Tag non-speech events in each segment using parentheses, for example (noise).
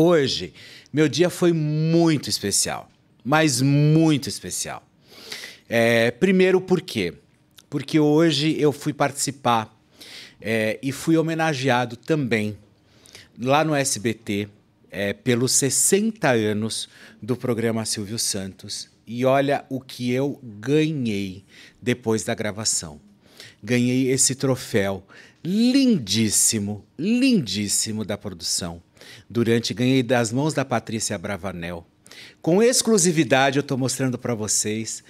hoje, meu dia foi muito especial, mas muito especial. É, primeiro, por quê? Porque hoje eu fui participar é, e fui homenageado também lá no SBT é, pelos 60 anos do programa Silvio Santos. E olha o que eu ganhei depois da gravação. Ganhei esse troféu lindíssimo, lindíssimo da produção, Durante ganhei das mãos da Patrícia Bravanel. Com exclusividade, eu estou mostrando para vocês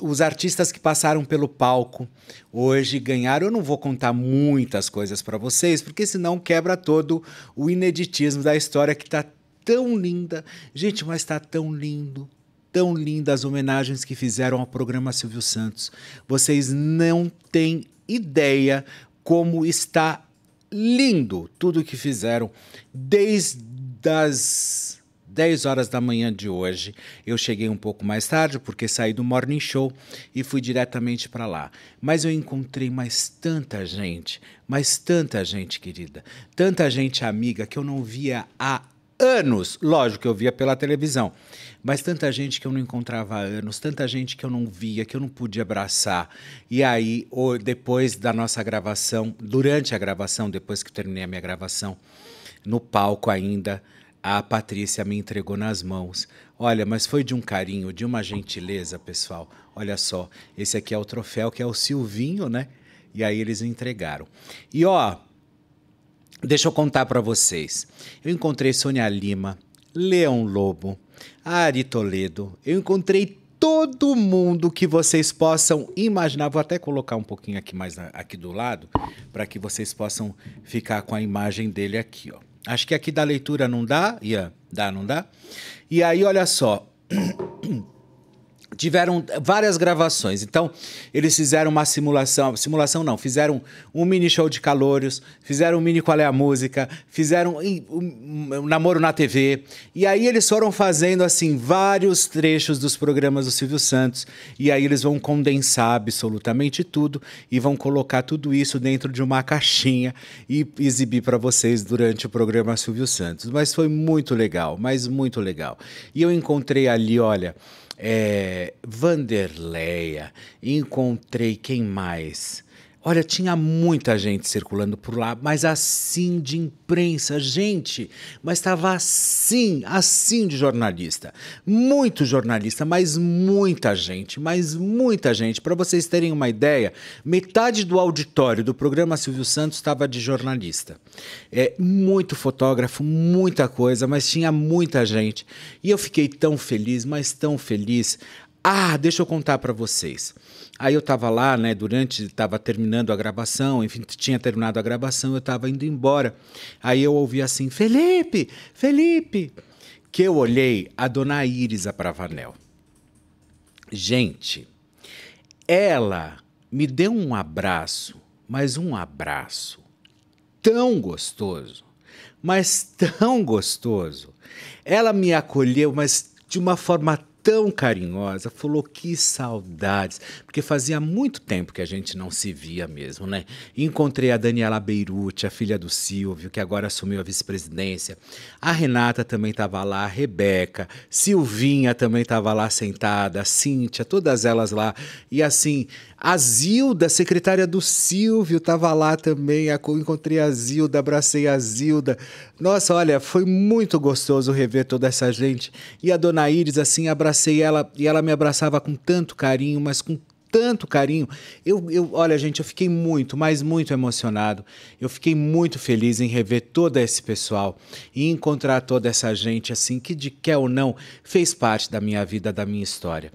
os artistas que passaram pelo palco hoje ganharam. Eu não vou contar muitas coisas para vocês, porque senão quebra todo o ineditismo da história que está tão linda. Gente, mas está tão lindo, tão linda as homenagens que fizeram ao programa Silvio Santos. Vocês não têm ideia como está lindo tudo que fizeram desde as 10 horas da manhã de hoje. Eu cheguei um pouco mais tarde porque saí do morning show e fui diretamente para lá. Mas eu encontrei mais tanta gente, mais tanta gente querida, tanta gente amiga que eu não via há anos. Lógico que eu via pela televisão, mas tanta gente que eu não encontrava há anos, tanta gente que eu não via, que eu não podia abraçar. E aí, depois da nossa gravação, durante a gravação, depois que terminei a minha gravação, no palco ainda, a Patrícia me entregou nas mãos. Olha, mas foi de um carinho, de uma gentileza, pessoal. Olha só, esse aqui é o troféu que é o Silvinho, né? E aí eles me entregaram. E ó, Deixa eu contar para vocês. Eu encontrei Sônia Lima, Leão Lobo, Ari Toledo. Eu encontrei todo mundo que vocês possam imaginar. Vou até colocar um pouquinho aqui mais aqui do lado para que vocês possam ficar com a imagem dele aqui, ó. Acho que aqui da leitura não dá, Ian? Dá, não dá? E aí, olha só. (clears throat) tiveram várias gravações. Então, eles fizeram uma simulação, simulação não, fizeram um mini show de calores, fizeram um mini qual é a música, fizeram um, um, um, namoro na TV. E aí eles foram fazendo assim vários trechos dos programas do Silvio Santos, e aí eles vão condensar absolutamente tudo e vão colocar tudo isso dentro de uma caixinha e exibir para vocês durante o programa Silvio Santos. Mas foi muito legal, mas muito legal. E eu encontrei ali, olha, é, Vanderleia, encontrei quem mais? Olha, tinha muita gente circulando por lá, mas assim de imprensa, gente, mas estava assim, assim de jornalista. Muito jornalista, mas muita gente, mas muita gente. Para vocês terem uma ideia, metade do auditório do programa Silvio Santos estava de jornalista. É muito fotógrafo, muita coisa, mas tinha muita gente. E eu fiquei tão feliz, mas tão feliz. Ah, deixa eu contar para vocês. Aí eu estava lá, né, durante, estava terminando a gravação, enfim, tinha terminado a gravação, eu estava indo embora. Aí eu ouvi assim, Felipe, Felipe, que eu olhei a dona Iris Apravanel. Gente, ela me deu um abraço, mas um abraço tão gostoso, mas tão gostoso. Ela me acolheu, mas de uma forma tão carinhosa, falou que saudades, porque fazia muito tempo que a gente não se via mesmo, né? Encontrei a Daniela Beirute, a filha do Silvio, que agora assumiu a vice-presidência. A Renata também estava lá, a Rebeca, Silvinha também estava lá sentada, a Cíntia, todas elas lá. E assim, a Zilda, secretária do Silvio, estava lá também. Encontrei a Zilda, abracei a Zilda. Nossa, olha, foi muito gostoso rever toda essa gente. E a dona Iris, assim, abraçou abracei e ela e ela me abraçava com tanto carinho, mas com tanto carinho. Eu, eu, olha, gente, eu fiquei muito, mas muito emocionado. Eu fiquei muito feliz em rever todo esse pessoal e encontrar toda essa gente assim que de quer ou não fez parte da minha vida, da minha história.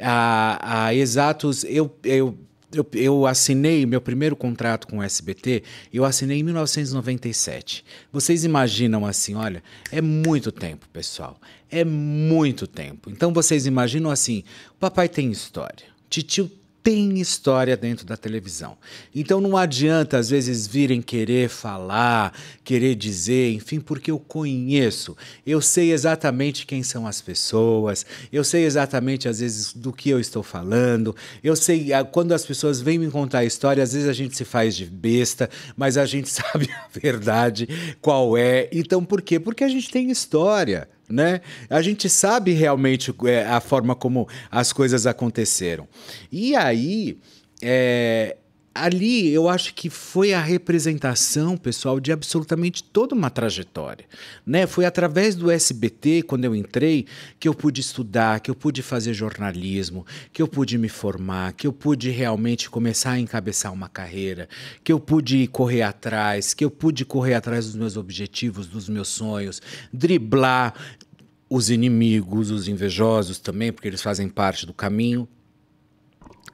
a ah, ah, exatos, eu, eu eu, eu, assinei meu primeiro contrato com o SBT, eu assinei em 1997. Vocês imaginam assim, olha, é muito tempo, pessoal. É muito tempo. Então vocês imaginam assim, o papai tem história, titio tem história dentro da televisão. Então não adianta às vezes virem querer falar, querer dizer, enfim, porque eu conheço, eu sei exatamente quem são as pessoas, eu sei exatamente às vezes do que eu estou falando, eu sei ah, quando as pessoas vêm me contar a história, às vezes a gente se faz de besta, mas a gente (laughs) sabe a verdade, qual é. Então por quê? Porque a gente tem história né? A gente sabe realmente é, a forma como as coisas aconteceram. E aí, é, ali eu acho que foi a representação, pessoal, de absolutamente toda uma trajetória. Né? Foi através do SBT, quando eu entrei, que eu pude estudar, que eu pude fazer jornalismo, que eu pude me formar, que eu pude realmente começar a encabeçar uma carreira, que eu pude correr atrás, que eu pude correr atrás dos meus objetivos, dos meus sonhos, driblar os inimigos, os invejosos também, porque eles fazem parte do caminho.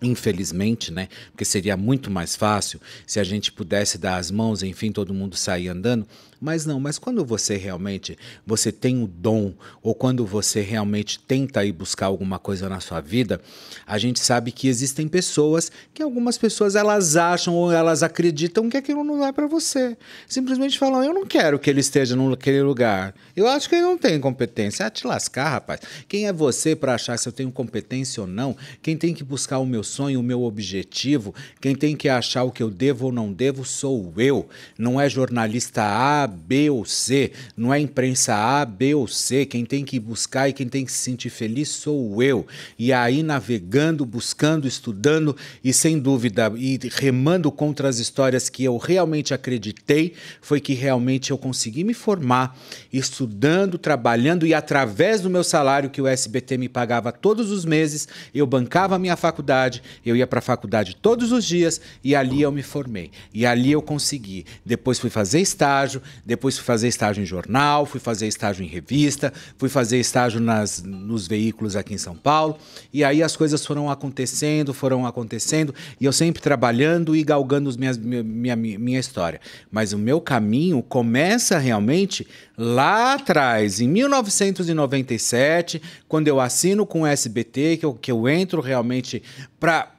Infelizmente, né? Porque seria muito mais fácil se a gente pudesse dar as mãos, enfim, todo mundo sair andando. Mas não, mas quando você realmente você tem o dom ou quando você realmente tenta ir buscar alguma coisa na sua vida, a gente sabe que existem pessoas que algumas pessoas elas acham ou elas acreditam que aquilo não é para você. Simplesmente falam: "Eu não quero que ele esteja naquele lugar. Eu acho que ele não tem competência". Ah, te lascar, rapaz. Quem é você para achar se eu tenho competência ou não? Quem tem que buscar o meu sonho, o meu objetivo, quem tem que achar o que eu devo ou não devo sou eu. Não é jornalista A, B ou C, não é imprensa A, B ou C. Quem tem que buscar e quem tem que se sentir feliz sou eu. E aí navegando, buscando, estudando e sem dúvida, e remando contra as histórias que eu realmente acreditei, foi que realmente eu consegui me formar, estudando, trabalhando e através do meu salário que o SBT me pagava todos os meses, eu bancava a minha faculdade, eu ia para a faculdade todos os dias e ali eu me formei. E ali eu consegui. Depois fui fazer estágio, depois fui fazer estágio em jornal, fui fazer estágio em revista, fui fazer estágio nas, nos veículos aqui em São Paulo. E aí as coisas foram acontecendo, foram acontecendo, e eu sempre trabalhando e galgando minhas, minha, minha, minha história. Mas o meu caminho começa realmente lá atrás, em 1997, quando eu assino com o SBT, que eu, que eu entro realmente para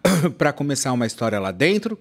(coughs) começar uma história lá dentro.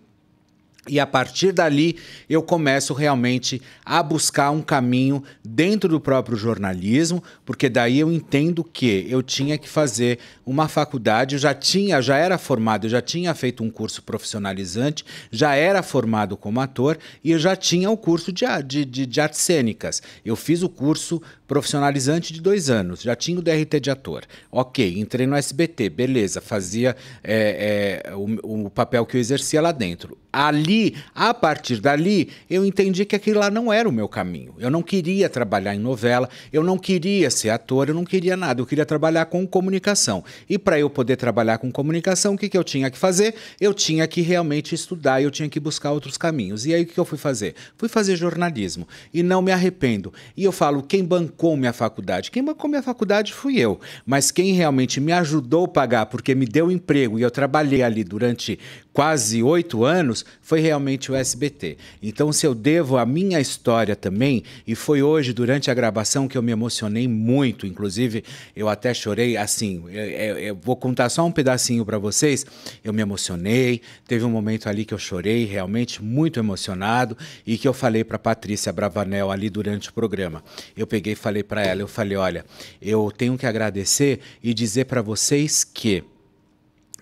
E a partir dali eu começo realmente a buscar um caminho dentro do próprio jornalismo, porque daí eu entendo que eu tinha que fazer uma faculdade, eu já tinha, já era formado, eu já tinha feito um curso profissionalizante, já era formado como ator e eu já tinha o curso de, de, de, de artes cênicas. Eu fiz o curso profissionalizante de dois anos, já tinha o DRT de ator. Ok, entrei no SBT, beleza, fazia é, é, o, o papel que eu exercia lá dentro. Ali, a partir dali, eu entendi que aquilo lá não era o meu caminho. Eu não queria trabalhar em novela, eu não queria ser ator, eu não queria nada, eu queria trabalhar com comunicação. E para eu poder trabalhar com comunicação, o que, que eu tinha que fazer? Eu tinha que realmente estudar, eu tinha que buscar outros caminhos. E aí o que, que eu fui fazer? Fui fazer jornalismo. E não me arrependo. E eu falo, quem bancou come minha faculdade. Quem come minha faculdade fui eu, mas quem realmente me ajudou a pagar porque me deu emprego e eu trabalhei ali durante quase oito anos foi realmente o SBT. Então, se eu devo a minha história também, e foi hoje durante a gravação que eu me emocionei muito, inclusive eu até chorei. Assim, eu, eu, eu vou contar só um pedacinho para vocês. Eu me emocionei, teve um momento ali que eu chorei, realmente muito emocionado, e que eu falei para Patrícia Bravanel ali durante o programa. Eu peguei e falei falei para ela, eu falei, olha, eu tenho que agradecer e dizer para vocês que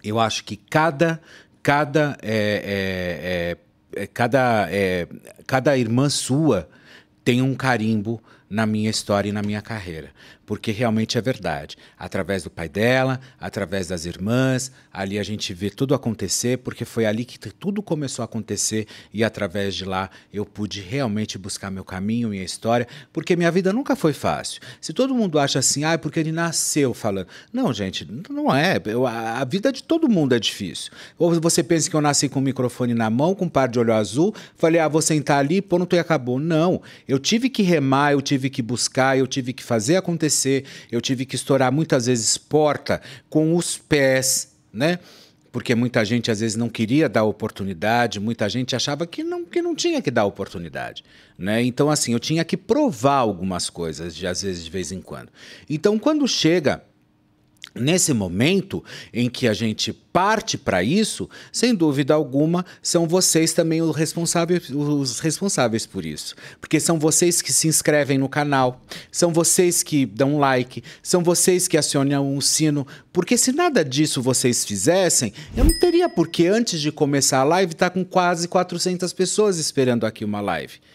eu acho que cada cada é, é, é, cada eh, cada irmã sua tem um carimbo na minha história e na minha carreira, porque realmente é verdade. Através do pai dela, através das irmãs, ali a gente vê tudo acontecer, porque foi ali que tudo começou a acontecer e através de lá eu pude realmente buscar meu caminho, minha história, porque minha vida nunca foi fácil. Se todo mundo acha assim, ah, é porque ele nasceu falando. Não, gente, não é. Eu, a, a vida de todo mundo é difícil. Ou você pensa que eu nasci com o microfone na mão, com um par de olho azul, falei, ah, vou sentar ali, pronto e acabou. Não. Eu tive que remar, eu tive tive que buscar, eu tive que fazer acontecer, eu tive que estourar muitas vezes porta com os pés, né? Porque muita gente às vezes não queria dar oportunidade, muita gente achava que não, que não tinha que dar oportunidade, né? Então assim, eu tinha que provar algumas coisas de às vezes de vez em quando. Então quando chega Nesse momento em que a gente parte para isso, sem dúvida alguma, são vocês também os responsáveis, os responsáveis por isso. Porque são vocês que se inscrevem no canal, são vocês que dão like, são vocês que acionam o sino. Porque se nada disso vocês fizessem, eu não teria porque antes de começar a live estar tá com quase 400 pessoas esperando aqui uma live.